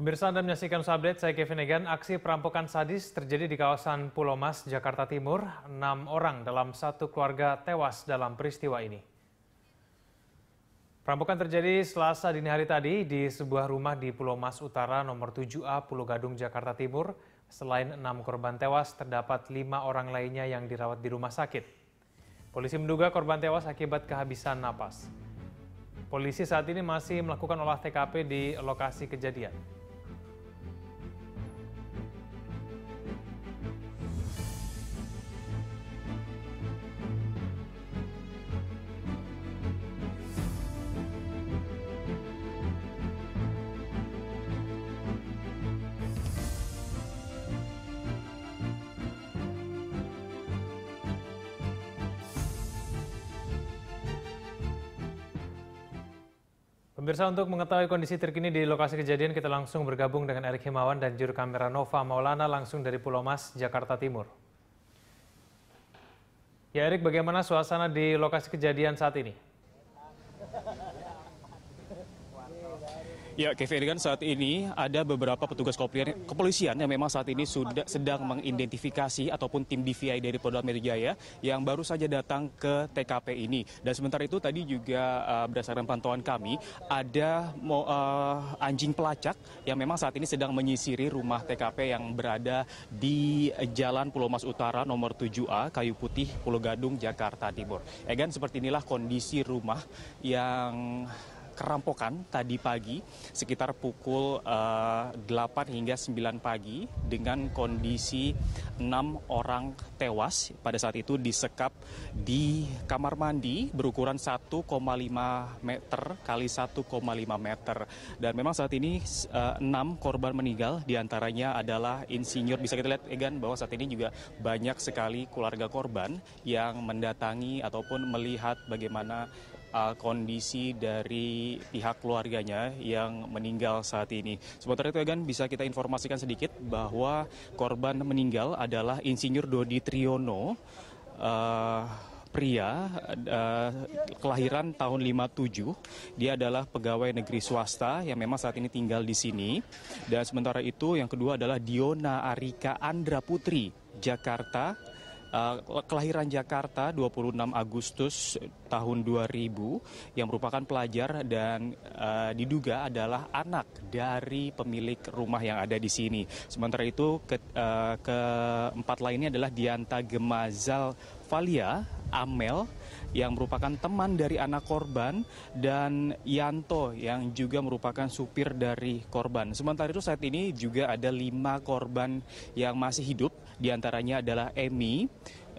Pemirsa Anda menyaksikan update, saya Kevin Egan. Aksi perampokan sadis terjadi di kawasan Pulau Mas, Jakarta Timur. Enam orang dalam satu keluarga tewas dalam peristiwa ini. Perampokan terjadi selasa dini hari tadi di sebuah rumah di Pulau Mas Utara nomor 7A Pulau Gadung, Jakarta Timur. Selain enam korban tewas, terdapat lima orang lainnya yang dirawat di rumah sakit. Polisi menduga korban tewas akibat kehabisan napas. Polisi saat ini masih melakukan olah TKP di lokasi kejadian. Pemirsa untuk mengetahui kondisi terkini di lokasi kejadian kita langsung bergabung dengan Erik Himawan dan juru kamera Nova Maulana langsung dari Pulau Mas, Jakarta Timur. Ya Erik, bagaimana suasana di lokasi kejadian saat ini? Ya, Kevin kan saat ini ada beberapa petugas kepolisian, yang memang saat ini sudah sedang mengidentifikasi ataupun tim DVI dari Polda Metro Jaya yang baru saja datang ke TKP ini. Dan sementara itu tadi juga uh, berdasarkan pantauan kami ada uh, anjing pelacak yang memang saat ini sedang menyisiri rumah TKP yang berada di Jalan Pulau Mas Utara nomor 7A Kayu Putih Pulau Gadung Jakarta Timur. Egan seperti inilah kondisi rumah yang kerampokan tadi pagi sekitar pukul 8 eh, hingga 9 pagi dengan kondisi 6 orang tewas pada saat itu disekap di kamar mandi berukuran 1,5 meter kali 1,5 meter dan memang saat ini 6 eh, korban meninggal diantaranya adalah insinyur bisa kita lihat Egan bahwa saat ini juga banyak sekali keluarga korban yang mendatangi ataupun melihat bagaimana uh, kondisi dari pihak keluarganya yang meninggal saat ini. Sementara itu Egan bisa kita informasikan sedikit bahwa korban meninggal adalah Insinyur Dodi Triyono, uh, pria uh, kelahiran tahun 57. Dia adalah pegawai negeri swasta yang memang saat ini tinggal di sini. Dan sementara itu yang kedua adalah Diona Arika Andra Putri Jakarta Eh, kelahiran Jakarta 26 Agustus tahun 2000 yang merupakan pelajar dan uh, diduga adalah anak dari pemilik rumah yang ada di sini. Sementara itu ke, uh, keempat lainnya adalah Dianta Gemazal Falia, Amel yang merupakan teman dari anak korban dan Yanto yang juga merupakan supir dari korban. Sementara itu saat ini juga ada lima korban yang masih hidup, diantaranya adalah Emi,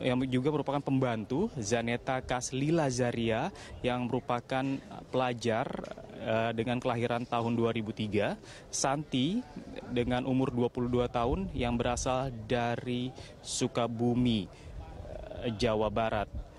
yang juga merupakan pembantu Zaneta Kaslila Zaria yang merupakan pelajar eh, dengan kelahiran tahun 2003, Santi dengan umur 22 tahun yang berasal dari Sukabumi, eh, Jawa Barat.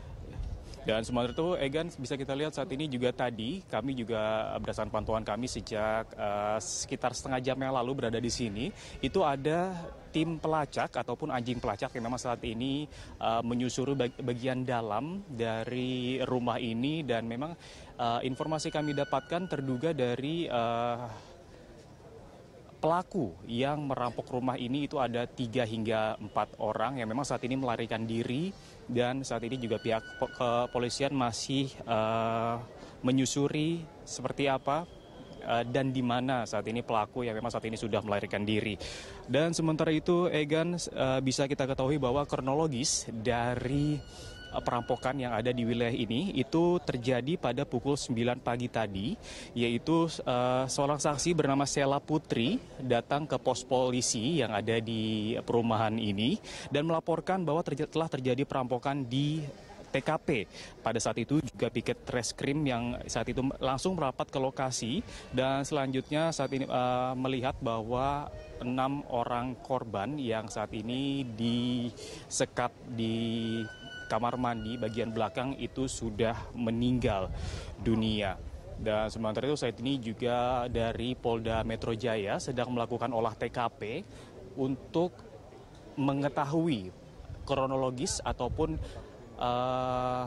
Dan sementara itu Egan bisa kita lihat saat ini juga tadi kami juga berdasarkan pantauan kami sejak uh, sekitar setengah jam yang lalu berada di sini itu ada tim pelacak ataupun anjing pelacak yang memang saat ini uh, menyusuri bag bagian dalam dari rumah ini dan memang uh, informasi kami dapatkan terduga dari uh, pelaku yang merampok rumah ini itu ada tiga hingga empat orang yang memang saat ini melarikan diri dan saat ini juga pihak kepolisian masih uh, menyusuri seperti apa uh, dan di mana saat ini pelaku yang memang saat ini sudah melarikan diri. Dan sementara itu Egan uh, bisa kita ketahui bahwa kronologis dari Eh, perampokan yang ada di wilayah ini itu terjadi pada pukul 9 pagi tadi, yaitu uh, seorang saksi bernama Sela Putri datang ke pos polisi yang ada di perumahan ini dan melaporkan bahwa terj telah terjadi perampokan di TKP. Pada saat itu juga piket reskrim yang saat itu langsung merapat ke lokasi dan selanjutnya saat ini uh, melihat bahwa enam orang korban yang saat ini disekat di kamar mandi bagian belakang itu sudah meninggal dunia. Dan sementara itu saat ini juga dari Polda Metro Jaya sedang melakukan olah TKP untuk mengetahui kronologis ataupun uh,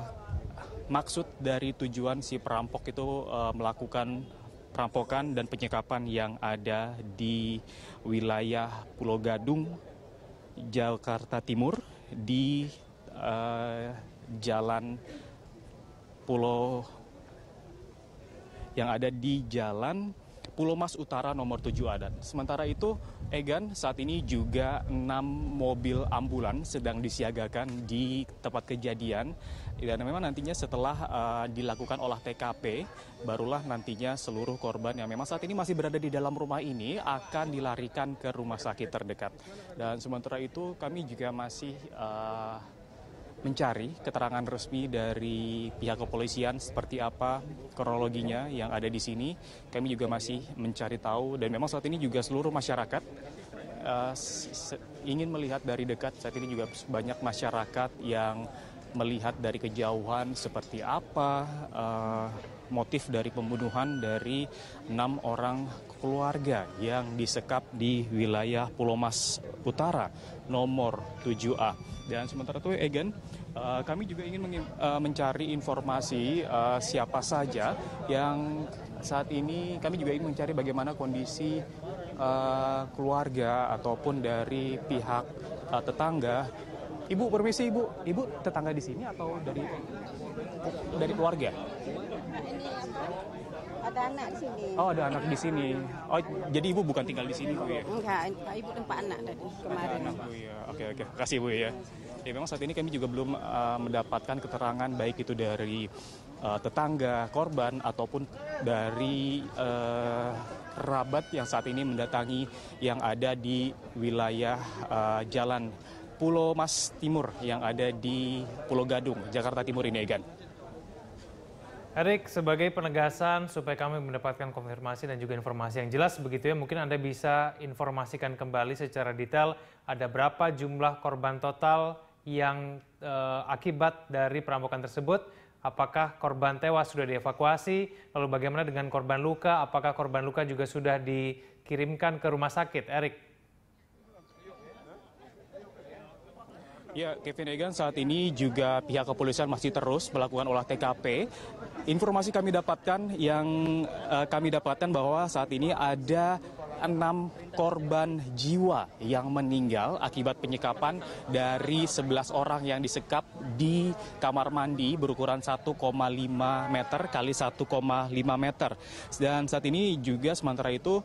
maksud dari tujuan si perampok itu uh, melakukan perampokan dan penyekapan yang ada di wilayah Pulau Gadung, Jakarta Timur di Eh, jalan Pulau yang ada di jalan Pulau Mas Utara nomor 7 Adan. Sementara itu, Egan saat ini juga 6 mobil ambulan sedang disiagakan di tempat kejadian. Dan memang nantinya setelah uh, dilakukan olah TKP, barulah nantinya seluruh korban yang memang saat ini masih berada di dalam rumah ini akan dilarikan ke rumah sakit terdekat. Dan sementara itu, kami juga masih... Uh, mencari keterangan resmi dari pihak kepolisian seperti apa kronologinya yang ada di sini. Kami juga masih mencari tahu dan memang saat ini juga seluruh masyarakat uh, ingin melihat dari dekat. Saat ini juga banyak masyarakat yang melihat dari kejauhan seperti apa uh, motif dari pembunuhan dari enam orang keluarga yang disekap di wilayah Pulau Mas Utara nomor 7A. Dan sementara itu Egan, eh, kami juga ingin eh, mencari informasi eh, siapa saja yang saat ini kami juga ingin mencari bagaimana kondisi keluarga ataupun dari pihak tetangga. Ibu permisi ibu, ibu tetangga di sini atau dari dari keluarga? ini apa? Ada anak di sini. Oh, ada anak di sini. Oh, jadi ibu bukan tinggal di sini, Bu ya? Enggak, ibu tempat anak tadi kemarin. Ada anak, Bu ya. Oke, oke. Kasih, Bu ya. Ya, memang saat ini kami juga belum uh, mendapatkan keterangan baik itu dari uh, tetangga korban ataupun dari uh, kerabat yang saat ini mendatangi yang ada di wilayah uh, Jalan Pulau Mas Timur yang ada di Pulau Gadung, Jakarta Timur ini, Egan. Erik, sebagai penegasan supaya kami mendapatkan konfirmasi dan juga informasi yang jelas begitu ya, mungkin Anda bisa informasikan kembali secara detail ada berapa jumlah korban total yang e, akibat dari perampokan tersebut. Apakah korban tewas sudah dievakuasi? Lalu bagaimana dengan korban luka? Apakah korban luka juga sudah dikirimkan ke rumah sakit, Erik? Ya, Kevin Egan saat ini juga pihak kepolisian masih terus melakukan olah TKP. Informasi kami dapatkan yang uh, kami dapatkan bahwa saat ini ada enam korban jiwa yang meninggal akibat penyekapan dari 11 orang yang disekap di kamar mandi berukuran 1,5 meter kali 1,5 meter. Dan saat ini juga sementara itu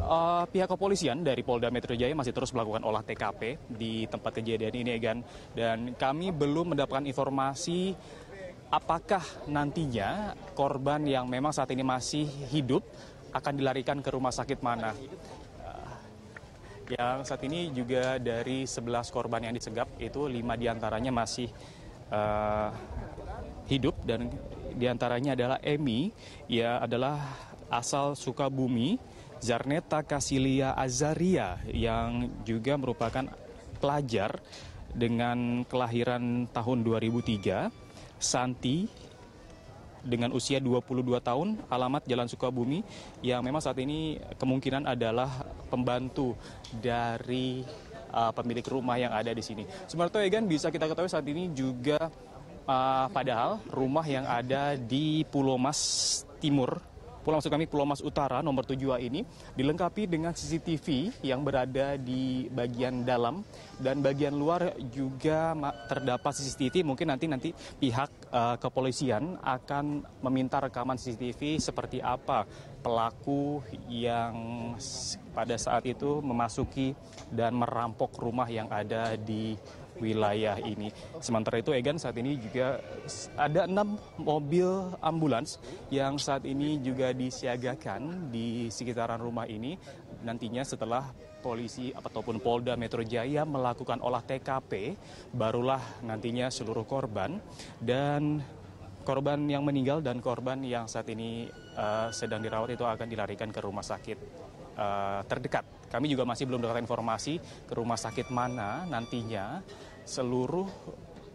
Uh, pihak kepolisian dari Polda Metro Jaya masih terus melakukan olah TKP di tempat kejadian ini, Egan. Dan kami belum mendapatkan informasi apakah nantinya korban yang memang saat ini masih hidup akan dilarikan ke rumah sakit mana. Uh, yang saat ini juga dari 11 korban yang disegap itu 5 diantaranya masih uh, hidup dan diantaranya adalah Emi, ia adalah asal Sukabumi Zarneta Kasilia Azaria yang juga merupakan pelajar dengan kelahiran tahun 2003, Santi dengan usia 22 tahun, alamat Jalan Sukabumi yang memang saat ini kemungkinan adalah pembantu dari uh, pemilik rumah yang ada di sini. Sumarto Egan bisa kita ketahui saat ini juga uh, padahal rumah yang ada di Pulau Mas Timur pulau maksud kami Pulau Mas Utara nomor 7A ini dilengkapi dengan CCTV yang berada di bagian dalam dan bagian luar juga terdapat CCTV. Mungkin nanti nanti pihak uh, kepolisian akan meminta rekaman CCTV seperti apa pelaku yang pada saat itu memasuki dan merampok rumah yang ada di wilayah ini. Sementara itu Egan saat ini juga ada enam mobil ambulans yang saat ini juga disiagakan di sekitaran rumah ini nantinya setelah polisi ataupun Polda Metro Jaya melakukan olah TKP barulah nantinya seluruh korban dan korban yang meninggal dan korban yang saat ini uh, sedang dirawat itu akan dilarikan ke rumah sakit uh, terdekat. Kami juga masih belum dapat informasi ke rumah sakit mana nantinya seluruh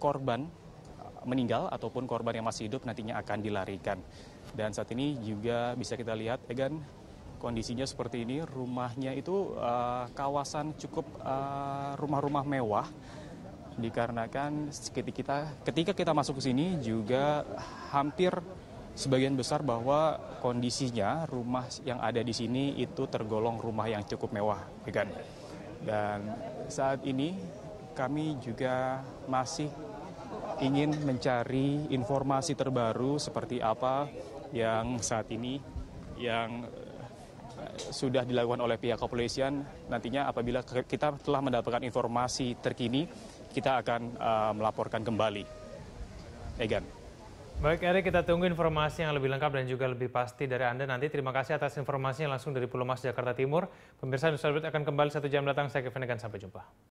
korban meninggal ataupun korban yang masih hidup nantinya akan dilarikan. Dan saat ini juga bisa kita lihat, Egan, kondisinya seperti ini. Rumahnya itu uh, kawasan cukup eh, rumah-rumah uh, mewah dikarenakan ketika kita ketika kita masuk ke sini juga hampir sebagian besar bahwa kondisinya rumah yang ada di sini itu tergolong rumah yang cukup mewah, Egan. Dan saat ini kami juga masih ingin mencari informasi terbaru seperti apa yang saat ini yang eh, sudah dilakukan oleh pihak kepolisian. Nantinya apabila kita telah mendapatkan informasi terkini, kita akan uh, melaporkan kembali. Egan. Baik Eri, kita tunggu informasi yang lebih lengkap dan juga lebih pasti dari Anda nanti. Terima kasih atas informasinya langsung dari Pulau Mas, Jakarta Timur. Pemirsa News akan kembali satu jam datang. Saya Kevin Egan, sampai jumpa.